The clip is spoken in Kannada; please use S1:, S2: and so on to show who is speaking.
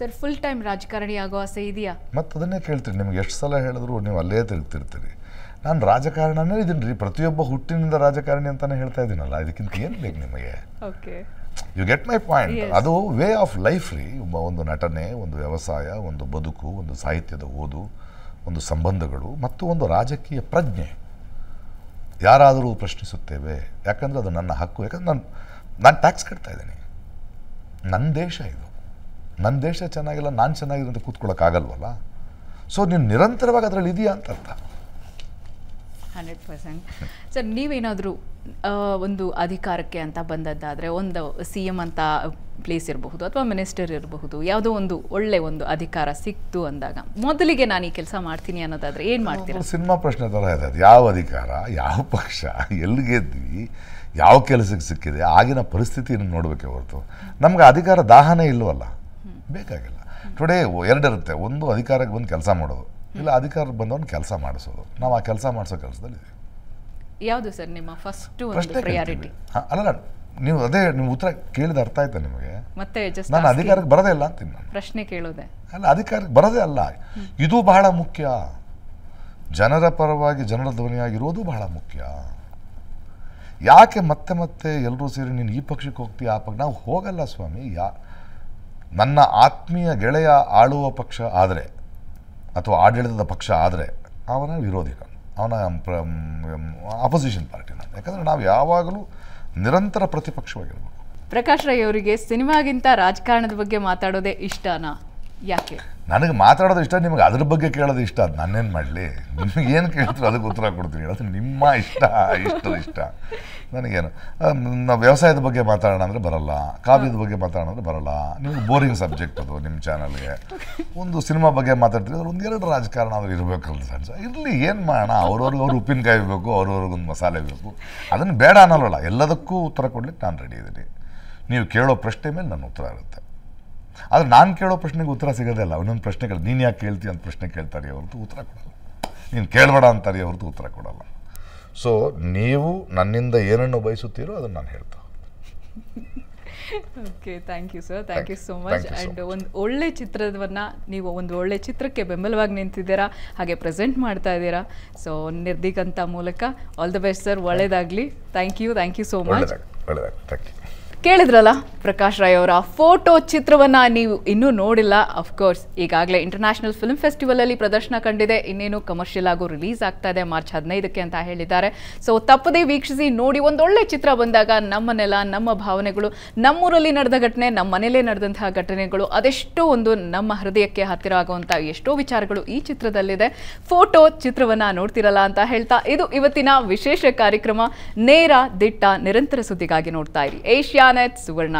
S1: ಸರ್ ಫುಲ್ ಟೈಮ್ ರಾಜಕಾರಣಿ ಆಗೋ ಆಸೆ ಇದೆಯಾ
S2: ಮತ್ತು ಅದನ್ನೇ ಕೇಳ್ತೀರಿ ನಿಮ್ಗೆ ಎಷ್ಟು ಸಲ ಹೇಳಿದ್ರು ನೀವು ಅಲ್ಲೇ ತಿರುಗ್ತಿರ್ತೀರಿ ನಾನು ರಾಜಕಾರಣನೇ ಇದ್ದೀನಿ ರೀ ಪ್ರತಿಯೊಬ್ಬ ಹುಟ್ಟಿನಿಂದ ರಾಜಕಾರಣಿ ಅಂತಾನೆ ಹೇಳ್ತಾ ಇದ್ದೀನಲ್ಲ ಇದಕ್ಕಿಂತ ಏನು ಬೇಕು ನಿಮಗೆ okay you get my point ಅದು ವೇ ಆಫ್ ಲೈಫ್ ರೀ ಒಬ್ಬ ಒಂದು ನಟನೆ ಒಂದು ವ್ಯವಸಾಯ ಒಂದು ಬದುಕು ಒಂದು ಸಾಹಿತ್ಯದ ಓದು ಒಂದು ಸಂಬಂಧಗಳು ಮತ್ತು ಒಂದು ರಾಜಕೀಯ ಪ್ರಜ್ಞೆ ಯಾರಾದರೂ ಪ್ರಶ್ನಿಸುತ್ತೇವೆ ಯಾಕಂದರೆ ಅದು ನನ್ನ ಹಕ್ಕು ಯಾಕಂದ್ರೆ ನಾನು ನಾನು ಟ್ಯಾಕ್ಸ್ ಕಟ್ತಾ ಇದ್ದೀನಿ ನನ್ನ ದೇಶ ಇದು ನನ್ನ ದೇಶ ಚೆನ್ನಾಗಿಲ್ಲ ನಾನು ಚೆನ್ನಾಗಿದೆ ಅಂತ ಕೂತ್ಕೊಳ್ಳೋಕ್ಕಾಗಲ್ವಲ್ಲ ಸೊ ನೀನು ನಿರಂತರವಾಗಿ ಅದರಲ್ಲಿ ಇದೆಯಾ ಅಂತ ಅರ್ಥ
S1: ಹಂಡ್ರೆಡ್ ಪರ್ಸೆಂಟ್ ಸರ್ ನೀವೇನಾದರೂ ಒಂದು ಅಧಿಕಾರಕ್ಕೆ ಅಂತ ಬಂದದ್ದಾದರೆ ಒಂದು ಸಿ ಎಮ್ ಅಂತ ಪ್ಲೇಸ್ ಇರಬಹುದು ಅಥವಾ ಮಿನಿಸ್ಟರ್ ಇರಬಹುದು ಯಾವುದೋ ಒಂದು ಒಳ್ಳೆ ಒಂದು ಅಧಿಕಾರ ಸಿಕ್ತು ಅಂದಾಗ ಮೊದಲಿಗೆ ನಾನು ಈ ಕೆಲಸ ಮಾಡ್ತೀನಿ ಅನ್ನೋದಾದರೆ ಏನು ಮಾಡ್ತೀನಿ
S2: ಸಿನಿಮಾ ಪ್ರಶ್ನೆ ಥರ ಇದೆ ಅದು ಯಾವ ಅಧಿಕಾರ ಯಾವ ಪಕ್ಷ ಎಲ್ಲಿ ಗೆದ್ವಿ ಯಾವ ಕೆಲಸಕ್ಕೆ ಸಿಕ್ಕಿದೆ ಆಗಿನ ಪರಿಸ್ಥಿತಿಯನ್ನು ನೋಡಬೇಕೆ ಹೊರತು ನಮ್ಗೆ ಅಧಿಕಾರ ದಾಹನೇ ಇಲ್ವಲ್ಲ ಬೇಕಾಗಿಲ್ಲ ಟುಡೇ ಇರುತ್ತೆ ಒಂದು ಅಧಿಕಾರಕ್ಕೆ ಬಂದು ಕೆಲಸ ಮಾಡೋದು ಇಲ್ಲ ಅಧಿಕಾರಕ್ಕೆ ಬಂದವನು ಕೆಲಸ ಮಾಡಿಸೋದು ನಾವು ಆ ಕೆಲಸ ಮಾಡಿಸೋ ಕೆಲಸದಲ್ಲಿ
S1: ಯಾವುದು ಸರ್ ನಿಮ್ಮ ಫಸ್ಟ್ ಪ್ರಯಾರಿಟಿ
S2: ಅಲ್ಲ ನೀವು ಅದೇ ನೀವು ಉತ್ತರ ಕೇಳಿದ ಅರ್ಥ ಆಯ್ತಾ ನಿಮಗೆ
S1: ಮತ್ತೆ ನಾನು ಅಧಿಕಾರಕ್ಕೆ
S2: ಬರೋದೇ ಇಲ್ಲ ಅಂತೀನಿ
S1: ಪ್ರಶ್ನೆ ಕೇಳೋದೆ
S2: ಅಲ್ಲ ಅಧಿಕಾರಕ್ಕೆ ಬರೋದೇ ಅಲ್ಲ ಇದು ಬಹಳ ಮುಖ್ಯ ಜನರ ಪರವಾಗಿ ಜನರ ಧ್ವನಿಯಾಗಿರೋದು ಬಹಳ ಮುಖ್ಯ ಯಾಕೆ ಮತ್ತೆ ಮತ್ತೆ ಎಲ್ಲರೂ ಸೇರಿ ನೀನು ಈ ಪಕ್ಷಕ್ಕೆ ಹೋಗ್ತೀಯ ಆ ಪಕ್ಷ ನಾವು ಹೋಗಲ್ಲ ಸ್ವಾಮಿ ಯಾ ನನ್ನ ಆತ್ಮೀಯ ಗೆಳೆಯ ಆಳುವ ಪಕ್ಷ ಆದರೆ ಅಥವಾ ಆಡಳಿತದ ಪಕ್ಷ ಆದರೆ ಅವನ ವಿರೋಧಿ ನಾನು ಅವನ ಅಪೋಸಿಷನ್ ಪಾರ್ಟಿ ನಾನು ಯಾಕಂದರೆ ನಾವು ಯಾವಾಗಲೂ ನಿರಂತರ ಪ್ರತಿಪಕ್ಷವಾಗಿರಬೇಕು
S1: ಪ್ರಕಾಶ್ ರೈ ಅವರಿಗೆ ಸಿನಿಮಾಗಿಂತ ರಾಜಕಾರಣದ ಬಗ್ಗೆ ಮಾತಾಡೋದೇ ಇಷ್ಟನಾ ಯಾಕೆ
S2: ನನಗೆ ಮಾತಾಡೋದು ಇಷ್ಟ ನಿಮ್ಗೆ ಅದ್ರ ಬಗ್ಗೆ ಕೇಳೋದು ಇಷ್ಟ ಅದು ನಾನೇನು ಮಾಡಲಿ ನಿಮ್ಗೆ ಏನು ಕೇಳ್ತೀರೋ ಅದಕ್ಕೆ ಉತ್ತರ ಕೊಡ್ತೀನಿ ಅದು ನಿಮ್ಮ ಇಷ್ಟ ಇಷ್ಟ ಇಷ್ಟ ನನಗೇನು ನಾವು ವ್ಯವಸಾಯದ ಬಗ್ಗೆ ಮಾತಾಡೋಣ ಅಂದರೆ ಬರಲ್ಲ ಕಾವ್ಯದ ಬಗ್ಗೆ ಮಾತಾಡೋಣ ಅಂದರೆ ಬರಲ್ಲ ನಿಮ್ಗೆ ಬೋರಿಂಗ್ ಸಬ್ಜೆಕ್ಟ್ ಅದು ನಿಮ್ಮ ಚಾನಲ್ಗೆ ಒಂದು ಸಿನಿಮಾ ಬಗ್ಗೆ ಮಾತಾಡ್ತೀವಿ ಅದ್ರ ಒಂದು ಎರಡು ರಾಜಕಾರಣ ಆದರೂ ಇರಬೇಕಲ್ಲ ಸಣ್ಣ ಇರಲಿ ಏನು ಮಾಡೋಣ ಅವ್ರವ್ರಿಗೆ ಅವ್ರು ಉಪ್ಪಿನಕಾಯಿ ಬೇಕು ಅವ್ರವ್ರಿಗೊಂದು ಮಸಾಲೆ ಬೇಕು ಅದನ್ನು ಬೇಡ ಅನ್ನೋಲ್ಲ ಎಲ್ಲದಕ್ಕೂ ಉತ್ತರ ಕೊಡ್ಲಿಕ್ಕೆ ನಾನು ರೆಡಿ ಇದ್ದೀನಿ ನೀವು ಕೇಳೋ ಪ್ರಶ್ನೆ ಮೇಲೆ ನನ್ನ ಉತ್ತರ ಇರುತ್ತೆ ಆದರೆ ನಾನು ಕೇಳೋ ಪ್ರಶ್ನೆಗೆ ಉತ್ತರ ಸಿಗೋದಿಲ್ಲ ಒಂದೊಂದು ಪ್ರಶ್ನೆಗಳು ನೀನು ಯಾಕೆ ಕೇಳ್ತೀಯ ಅಂತ ಪ್ರಶ್ನೆ ಕೇಳ್ತಾರೆ ಹೊರತು ಉತ್ತರ ಕೊಡೋದು ನೀನು ಕೇಳಬೇಡ ಅಂತಾರೆ ಹೊರತು ಉತ್ತರ ಕೊಡಲ್ಲ ಸೊ ನೀವು ನನ್ನಿಂದ ಏನನ್ನು ಬಯಸುತ್ತೀರೋ ಅದನ್ನು ನಾನು ಹೇಳ್ತಾ
S1: okay thank you sir thank you so much and ಒಂದು ಒಳ್ಳೆ ಚಿತ್ರವನ್ನು ನೀವು ಒಂದು ಒಳ್ಳೆ ಚಿತ್ರಕ್ಕೆ ಬೆಂಬಲವಾಗಿ ನಿಂತಿದ್ದೀರಾ ಹಾಗೆ ಪ್ರೆಸೆಂಟ್ ಮಾಡ್ತಾ ಇದ್ದೀರಾ ಸೊ ನಿರ್ದಿಗಂತ ಮೂಲಕ ಆಲ್ ದ ಬೆಸ್ಟ್ ಸರ್ ಒಳ್ಳೇದಾಗಲಿ thank you thank you so much ಕೇಳಿದ್ರಲ್ಲ ಪ್ರಕಾಶ್ ರಾಯ್ ಅವರ ಫೋಟೋ ಚಿತ್ರವನ್ನು ನೀವು ಇನ್ನೂ ನೋಡಿಲ್ಲ ಅಫ್ಕೋರ್ಸ್ ಈಗಾಗಲೇ ಇಂಟರ್ನ್ಯಾಷನಲ್ ಫಿಲ್ಮ್ ಫೆಸ್ಟಿವಲಲ್ಲಿ ಪ್ರದರ್ಶನ ಕಂಡಿದೆ ಇನ್ನೇನು ಕಮರ್ಷಿಯಲ್ ಆಗೂ ರಿಲೀಸ್ ಆಗ್ತಾ ಇದೆ ಮಾರ್ಚ್ ಹದಿನೈದಕ್ಕೆ ಅಂತ ಹೇಳಿದ್ದಾರೆ ಸೊ ತಪ್ಪದೇ ವೀಕ್ಷಿಸಿ ನೋಡಿ ಒಂದೊಳ್ಳೆ ಚಿತ್ರ ಬಂದಾಗ ನಮ್ಮ ನೆಲ ನಮ್ಮ ಭಾವನೆಗಳು ನಮ್ಮೂರಲ್ಲಿ ನಡೆದ ಘಟನೆ ನಮ್ಮ ಮನೆಯಲ್ಲೇ ನಡೆದಂತಹ ಘಟನೆಗಳು ಅದೆಷ್ಟೋ ಒಂದು ನಮ್ಮ ಹೃದಯಕ್ಕೆ ಹತ್ತಿರ ಆಗುವಂಥ ಎಷ್ಟೋ ವಿಚಾರಗಳು ಈ ಚಿತ್ರದಲ್ಲಿದೆ ಫೋಟೋ ಚಿತ್ರವನ್ನು ನೋಡ್ತಿರಲ್ಲ ಅಂತ ಹೇಳ್ತಾ ಇದು ಇವತ್ತಿನ ವಿಶೇಷ ಕಾರ್ಯಕ್ರಮ ನೇರ ದಿಟ್ಟ ನಿರಂತರ ಸುದ್ದಿಗಾಗಿ ನೋಡ್ತಾ ಇರಿ ಏಷ್ಯಾನೆಟ್ ಸುವರ್ಣ